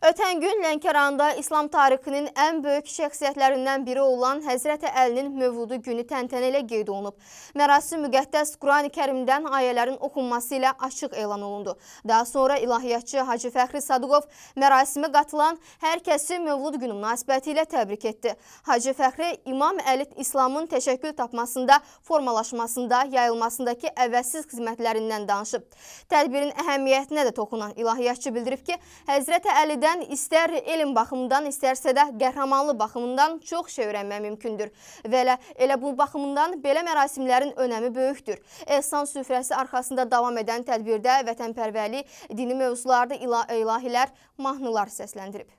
Ötən gün Lənkəranda İslam tarixinin ən böyük şəxsiyyətlərindən biri olan Həzrəti Əlinin mövludu günü təntənə ilə qeyd olunub. Mərasim müqəddəs Quran-ı Kərimdən ayələrin oxunması ilə açıq elan olundu. Daha sonra ilahiyyatçı Hacı Fəxri Sadıqov mərasimi qatılan hər kəsi mövlud günü münasibəti ilə təbrik etdi. Hacı Fəxri İmam Əli İslamın təşəkkül tapmasında, formalaşmasında, yayılmasındakı əvvəlsiz xidmətlərindən danışıb. Tədbirin əhəmiyyətinə də toxunan ilahiyyatçı bildirib ki, Həzrəti Əlidə Gənclərdən istər elm baxımından, istərsə də qəhrəmanlı baxımından çox şey öyrənmək mümkündür. Və elə, elə bu baxımından belə mərasimlərin önəmi böyükdür. Ehsan süfrəsi arxasında davam edən tədbirdə vətənpərvərlik, dini mövzularda ilah ilahilər, mahnılar səsləndirib.